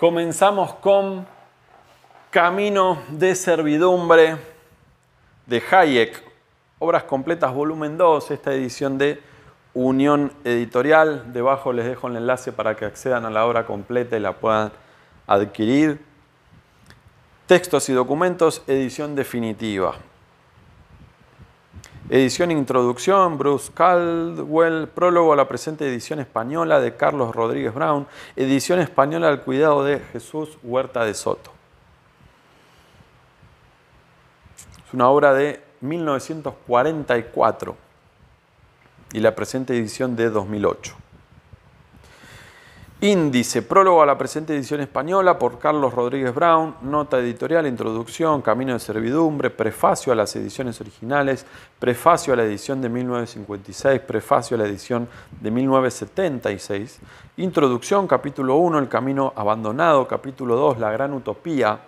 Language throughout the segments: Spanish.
Comenzamos con Camino de Servidumbre de Hayek, Obras Completas, volumen 2, esta edición de Unión Editorial. Debajo les dejo el enlace para que accedan a la obra completa y la puedan adquirir. Textos y documentos, edición definitiva. Edición e Introducción, Bruce Caldwell, prólogo a la presente edición española de Carlos Rodríguez Brown, edición española al cuidado de Jesús Huerta de Soto. Es una obra de 1944 y la presente edición de 2008. Índice, prólogo a la presente edición española por Carlos Rodríguez Brown, nota editorial, introducción, camino de servidumbre, prefacio a las ediciones originales, prefacio a la edición de 1956, prefacio a la edición de 1976, introducción, capítulo 1, el camino abandonado, capítulo 2, la gran utopía,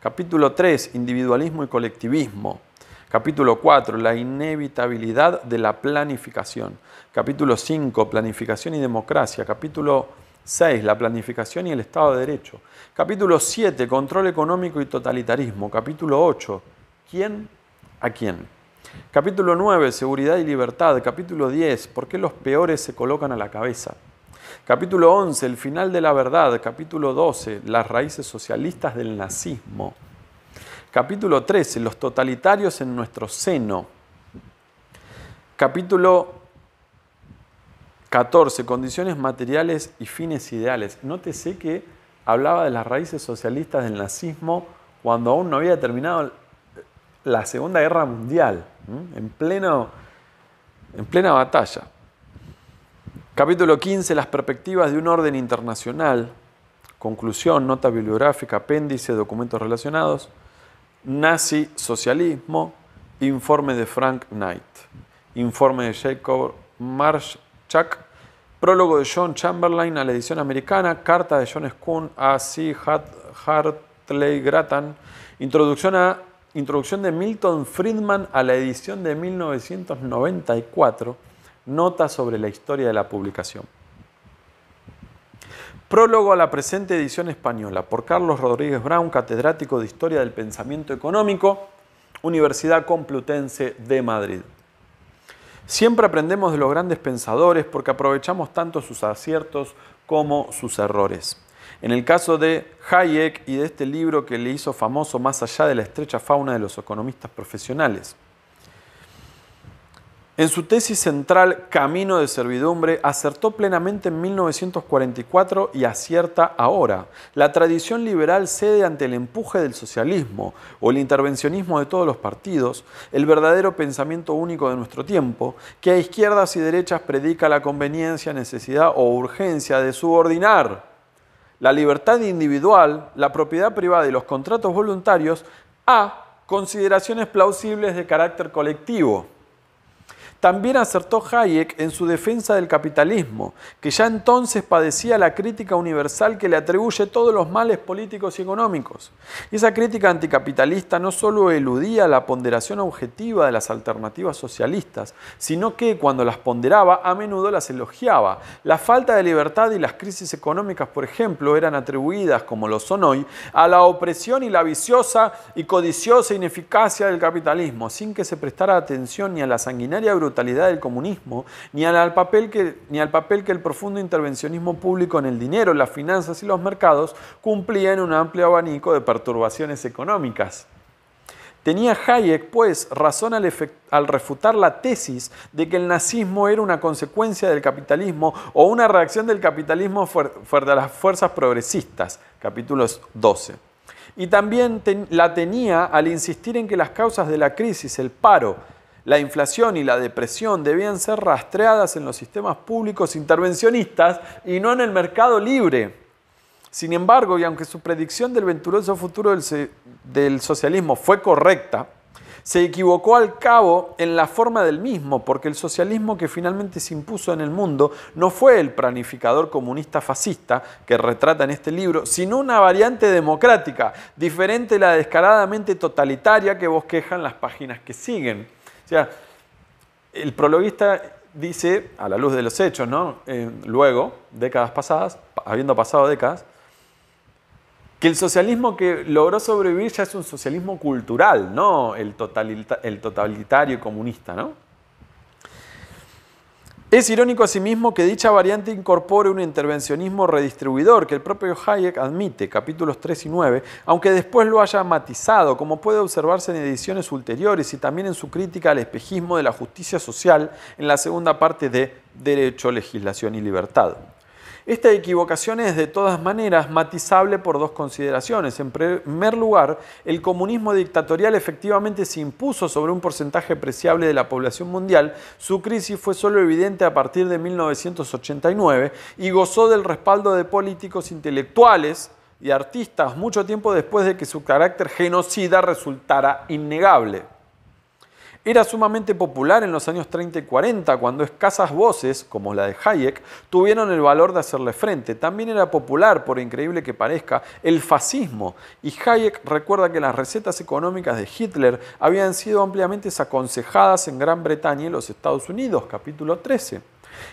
capítulo 3, individualismo y colectivismo, Capítulo 4, la inevitabilidad de la planificación. Capítulo 5, planificación y democracia. Capítulo 6. La planificación y el Estado de Derecho. Capítulo 7. Control económico y totalitarismo. Capítulo 8. ¿Quién a quién? Capítulo 9. Seguridad y libertad. Capítulo 10. ¿Por qué los peores se colocan a la cabeza? Capítulo 11. El final de la verdad. Capítulo 12. Las raíces socialistas del nazismo. Capítulo 13. Los totalitarios en nuestro seno. Capítulo 14. Condiciones materiales y fines ideales. Nótese que hablaba de las raíces socialistas del nazismo cuando aún no había terminado la Segunda Guerra Mundial, en, pleno, en plena batalla. Capítulo 15. Las perspectivas de un orden internacional. Conclusión, nota bibliográfica, apéndice, documentos relacionados. Nazi, socialismo. Informe de Frank Knight. Informe de Jacob Marschak. Prólogo de John Chamberlain a la edición americana, carta de John Schoon a C. Hartley Grattan, introducción, introducción de Milton Friedman a la edición de 1994, nota sobre la historia de la publicación. Prólogo a la presente edición española por Carlos Rodríguez Brown, catedrático de Historia del Pensamiento Económico, Universidad Complutense de Madrid. Siempre aprendemos de los grandes pensadores porque aprovechamos tanto sus aciertos como sus errores. En el caso de Hayek y de este libro que le hizo famoso más allá de la estrecha fauna de los economistas profesionales. En su tesis central Camino de Servidumbre acertó plenamente en 1944 y acierta ahora. La tradición liberal cede ante el empuje del socialismo o el intervencionismo de todos los partidos, el verdadero pensamiento único de nuestro tiempo, que a izquierdas y derechas predica la conveniencia, necesidad o urgencia de subordinar la libertad individual, la propiedad privada y los contratos voluntarios a consideraciones plausibles de carácter colectivo. También acertó Hayek en su defensa del capitalismo, que ya entonces padecía la crítica universal que le atribuye todos los males políticos y económicos. Y esa crítica anticapitalista no solo eludía la ponderación objetiva de las alternativas socialistas, sino que cuando las ponderaba a menudo las elogiaba. La falta de libertad y las crisis económicas, por ejemplo, eran atribuidas, como lo son hoy, a la opresión y la viciosa y codiciosa ineficacia del capitalismo, sin que se prestara atención ni a la sanguinaria brutalidad brutalidad del comunismo, ni al, papel que, ni al papel que el profundo intervencionismo público en el dinero, las finanzas y los mercados cumplía en un amplio abanico de perturbaciones económicas. Tenía Hayek, pues, razón al, al, refutar la tesis de que el nazismo era una consecuencia del capitalismo o una reacción del capitalismo frente a las fuerzas progresistas, capítulos 12. Y también la tenía al insistir en que las causas de la crisis, el paro, la inflación y la depresión debían ser rastreadas en los sistemas públicos intervencionistas y no en el mercado libre. Sin embargo, y aunque su predicción del venturoso futuro del, socialismo fue correcta, se equivocó al cabo en la forma del mismo, porque el socialismo que finalmente se impuso en el mundo no fue el planificador comunista fascista que retrata en este libro, sino una variante democrática, diferente a la descaradamente totalitaria que bosquejan las páginas que siguen. O sea, el prologuista dice, a la luz de los hechos, ¿no? Eh, luego, décadas pasadas, habiendo pasado décadas, que el socialismo que logró sobrevivir ya es un socialismo cultural, no el, el totalitario comunista, ¿no? Es irónico asimismo que dicha variante incorpore un intervencionismo redistribuidor que el propio Hayek admite, capítulos 3 y 9, aunque después lo haya matizado, como puede observarse en ediciones ulteriores y también en su crítica al espejismo de la justicia social en la segunda parte de Derecho, Legislación y Libertad. Esta equivocación es de todas maneras matizable por dos consideraciones. En primer lugar, el comunismo dictatorial efectivamente se impuso sobre un porcentaje preciable de la población mundial. Su crisis fue solo evidente a partir de 1989 y gozó del respaldo de políticos intelectuales y artistas mucho tiempo después de que su carácter genocida resultara innegable. Era sumamente popular en los años 30 y 40, cuando escasas voces, como la de Hayek, tuvieron el valor de hacerle frente. También era popular, por increíble que parezca, el fascismo, y Hayek recuerda que las recetas económicas de Hitler habían sido ampliamente aconsejadas en Gran Bretaña y los Estados Unidos, capítulo 13.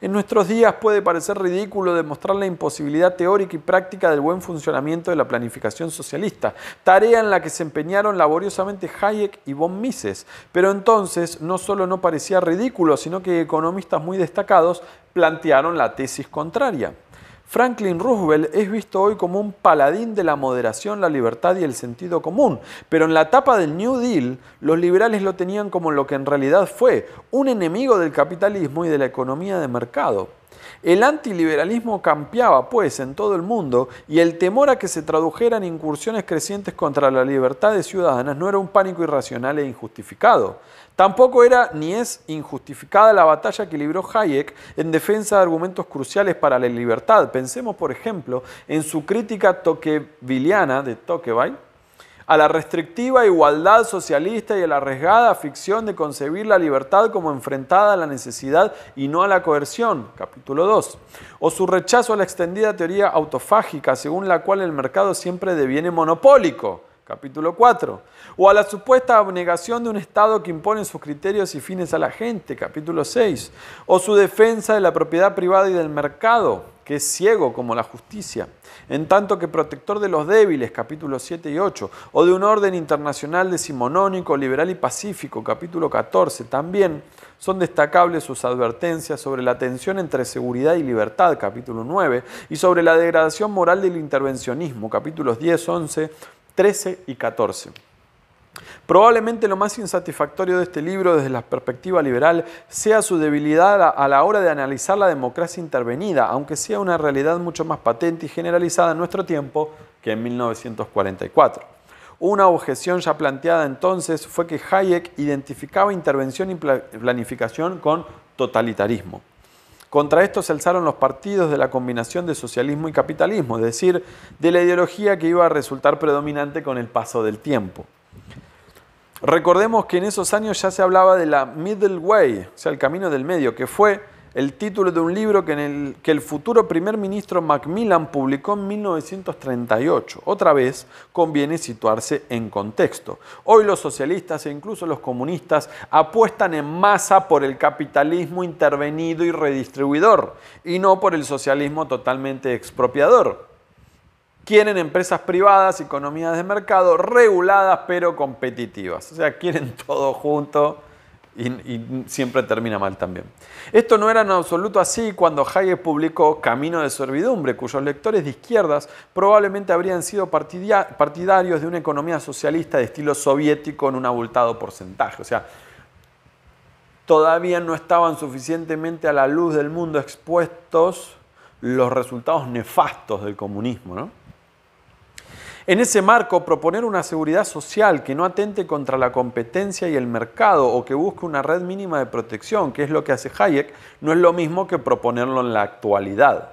En nuestros días puede parecer ridículo demostrar la imposibilidad teórica y práctica del buen funcionamiento de la planificación socialista, tarea en la que se empeñaron laboriosamente Hayek y von Mises. Pero entonces no solo no parecía ridículo, sino que economistas muy destacados plantearon la tesis contraria. Franklin Roosevelt es visto hoy como un paladín de la moderación, la libertad y el sentido común, pero en la etapa del New Deal los liberales lo tenían como lo que en realidad fue, un enemigo del capitalismo y de la economía de mercado. El antiliberalismo campeaba, pues, en todo el mundo y el temor a que se tradujeran incursiones crecientes contra la libertad de ciudadanas no era un pánico irracional e injustificado. Tampoco era ni es injustificada la batalla que libró Hayek en defensa de argumentos cruciales para la libertad. Pensemos, por ejemplo, en su crítica toqueviliana de Tocqueville a la restrictiva igualdad socialista y a la arriesgada ficción de concebir la libertad como enfrentada a la necesidad y no a la coerción, capítulo 2, o su rechazo a la extendida teoría autofágica según la cual el mercado siempre deviene monopólico, capítulo 4, o a la supuesta abnegación de un Estado que impone sus criterios y fines a la gente, capítulo 6, o su defensa de la propiedad privada y del mercado, que es ciego como la justicia, en tanto que protector de los débiles, capítulo 7 y 8, o de un orden internacional decimonónico, liberal y pacífico, capítulo 14, también son destacables sus advertencias sobre la tensión entre seguridad y libertad, capítulo 9, y sobre la degradación moral del intervencionismo, capítulos 10, 11, 13 y 14. Probablemente lo más insatisfactorio de este libro desde la perspectiva liberal sea su debilidad a la hora de analizar la democracia intervenida, aunque sea una realidad mucho más patente y generalizada en nuestro tiempo que en 1944. Una objeción ya planteada entonces fue que Hayek identificaba intervención y planificación con totalitarismo. Contra esto se alzaron los partidos de la combinación de socialismo y capitalismo, es decir, de la ideología que iba a resultar predominante con el paso del tiempo. Recordemos que en esos años ya se hablaba de la middle way, o sea, el camino del medio, que fue el título de un libro que, el, el, futuro primer ministro Macmillan publicó en 1938. Otra vez conviene situarse en contexto. Hoy los socialistas e incluso los comunistas apuestan en masa por el capitalismo intervenido y redistribuidor y no por el socialismo totalmente expropiador. Quieren empresas privadas, economías de mercado reguladas pero competitivas. O sea, quieren todo junto y, siempre termina mal también. Esto no era en absoluto así cuando Hayek publicó Camino de Servidumbre, cuyos lectores de izquierdas probablemente habrían sido partidarios de una economía socialista de estilo soviético en un abultado porcentaje. O sea, todavía no estaban suficientemente a la luz del mundo expuestos los resultados nefastos del comunismo, ¿no? En ese marco, proponer una seguridad social que no atente contra la competencia y el mercado o que busque una red mínima de protección, que es lo que hace Hayek, no es lo mismo que proponerlo en la actualidad.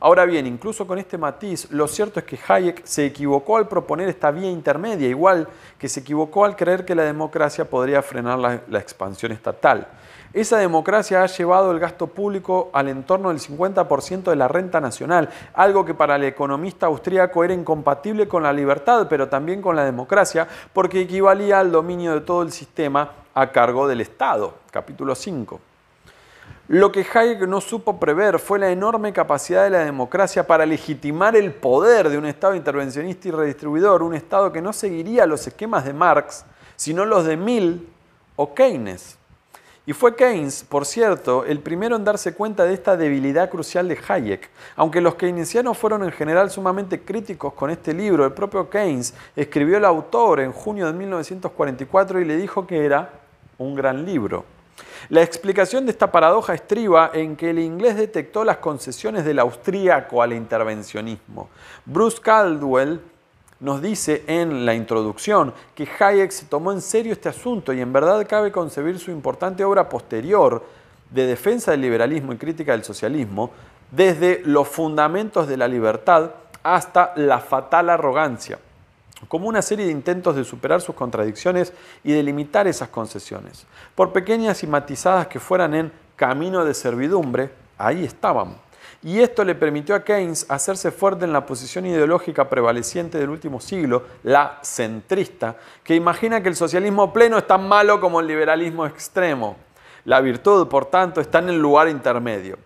Ahora bien, incluso con este matiz, lo cierto es que Hayek se equivocó al proponer esta vía intermedia, igual que se equivocó al creer que la democracia podría frenar la, expansión estatal. Esa democracia ha llevado el gasto público al entorno del 50% de la renta nacional, algo que para el economista austríaco era incompatible con la libertad, pero también con la democracia, porque equivalía al dominio de todo el sistema a cargo del Estado. Capítulo 5. Lo que Hayek no supo prever fue la enorme capacidad de la democracia para legitimar el poder de un Estado intervencionista y redistribuidor, un Estado que no seguiría los esquemas de Marx, sino los de Mill o Keynes. Y fue Keynes, por cierto, el primero en darse cuenta de esta debilidad crucial de Hayek. Aunque los keynesianos fueron en general sumamente críticos con este libro, el propio Keynes escribió el autor en junio de 1944 y le dijo que era un gran libro. La explicación de esta paradoja estriba en que el inglés detectó las concesiones del austríaco al intervencionismo. Bruce Caldwell nos dice en la introducción que Hayek se tomó en serio este asunto y en verdad cabe concebir su importante obra posterior de defensa del liberalismo y crítica del socialismo desde los fundamentos de la libertad hasta la fatal arrogancia como una serie de intentos de superar sus contradicciones y de limitar esas concesiones. Por pequeñas y matizadas que fueran en camino de servidumbre, ahí estaban. Y esto le permitió a Keynes hacerse fuerte en la posición ideológica prevaleciente del último siglo, la centrista, que imagina que el socialismo pleno es tan malo como el liberalismo extremo. La virtud, por tanto, está en el lugar intermedio.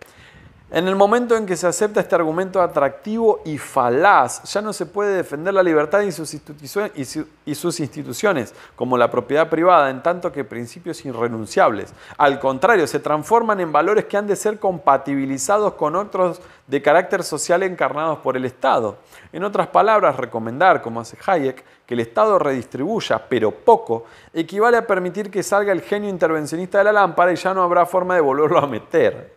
En el momento en que se acepta este argumento atractivo y falaz, ya no se puede defender la libertad y sus, instituciones, como la propiedad privada, en tanto que principios irrenunciables. Al contrario, se transforman en valores que han de ser compatibilizados con otros de carácter social encarnados por el Estado. En otras palabras, recomendar, como hace Hayek, que el Estado redistribuya, pero poco, equivale a permitir que salga el genio intervencionista de la lámpara y ya no habrá forma de volverlo a meter.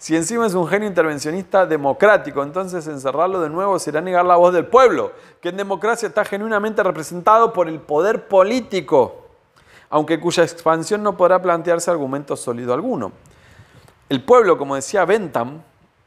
Si encima es un genio intervencionista democrático, entonces encerrarlo de nuevo será negar la voz del pueblo, que en democracia está genuinamente representado por el poder político, aunque cuya expansión no podrá plantearse argumento sólido alguno. El pueblo, como decía Bentham,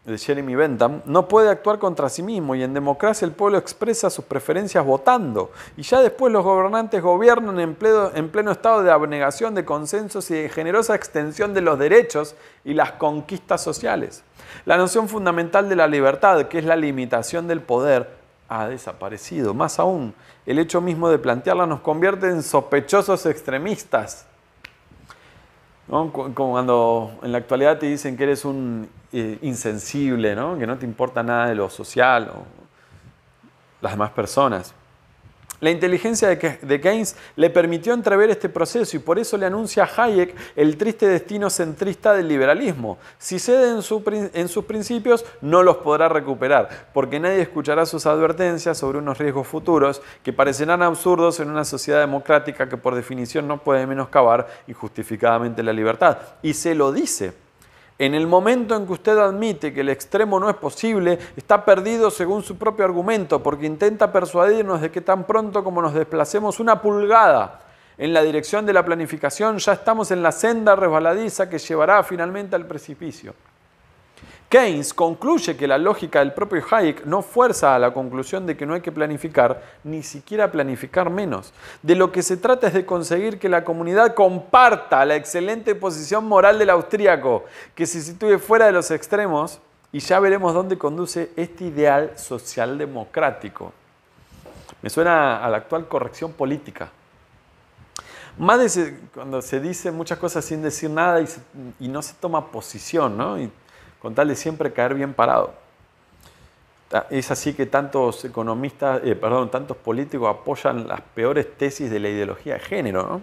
de Jeremy Bentham, no puede actuar contra sí mismo y en democracia el pueblo expresa sus preferencias votando y ya después los gobernantes gobiernan en pleno, estado de abnegación de consensos y de generosa extensión de los derechos y las conquistas sociales. La noción fundamental de la libertad, que es la limitación del poder, ha desaparecido. Más aún, el hecho mismo de plantearla nos convierte en sospechosos extremistas como cuando en la actualidad te dicen que eres un eh, insensible, ¿no? que no te importa nada de lo social o las demás personas. La inteligencia de Keynes le permitió entrever este proceso y por eso le anuncia a Hayek el triste destino centrista del liberalismo. Si cede en, sus principios, no los podrá recuperar, porque nadie escuchará sus advertencias sobre unos riesgos futuros que parecerán absurdos en una sociedad democrática que por definición no puede menoscabar injustificadamente la libertad. Y se lo dice en el momento en que usted admite que el extremo no es posible, está perdido según su propio argumento, porque intenta persuadirnos de que tan pronto como nos desplacemos una pulgada en la dirección de la planificación, ya estamos en la senda resbaladiza que llevará finalmente al precipicio. Keynes concluye que la lógica del propio Hayek no fuerza a la conclusión de que no hay que planificar, ni siquiera planificar menos. De lo que se trata es de conseguir que la comunidad comparta la excelente posición moral del austríaco, que se sitúe fuera de los extremos, y ya veremos dónde conduce este ideal socialdemocrático. Me suena a la actual corrección política. Más cuando se dice muchas cosas sin decir nada y, no se toma posición, ¿no? con tal de siempre caer bien parado. Es así que tantos economistas, eh, perdón, tantos políticos apoyan las peores tesis de la ideología de género, ¿no?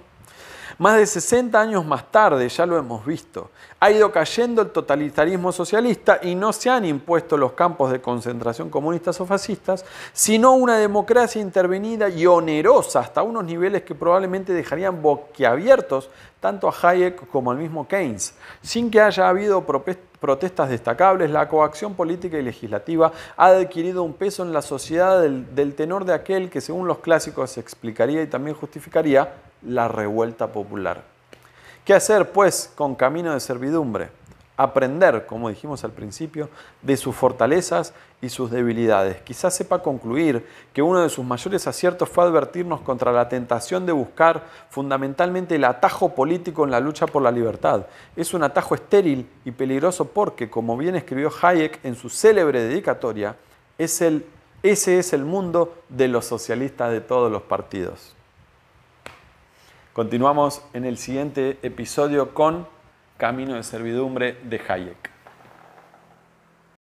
Más de 60 años más tarde, ya lo hemos visto, ha ido cayendo el totalitarismo socialista y no se han impuesto los campos de concentración comunistas o fascistas, sino una democracia intervenida y onerosa hasta unos niveles que probablemente dejarían boquiabiertos tanto a Hayek como al mismo Keynes, sin que haya habido protestas destacables, la coacción política y legislativa ha adquirido un peso en la sociedad del, tenor de aquel que según los clásicos explicaría y también justificaría la revuelta popular. ¿Qué hacer, pues, con camino de servidumbre? Aprender, como dijimos al principio, de sus fortalezas y sus debilidades. Quizás sepa concluir que uno de sus mayores aciertos fue advertirnos contra la tentación de buscar fundamentalmente el atajo político en la lucha por la libertad. Es un atajo estéril y peligroso porque, como bien escribió Hayek en su célebre dedicatoria, es el, ese es el mundo de los socialistas de todos los partidos. Continuamos en el siguiente episodio con Camino de Servidumbre de Hayek.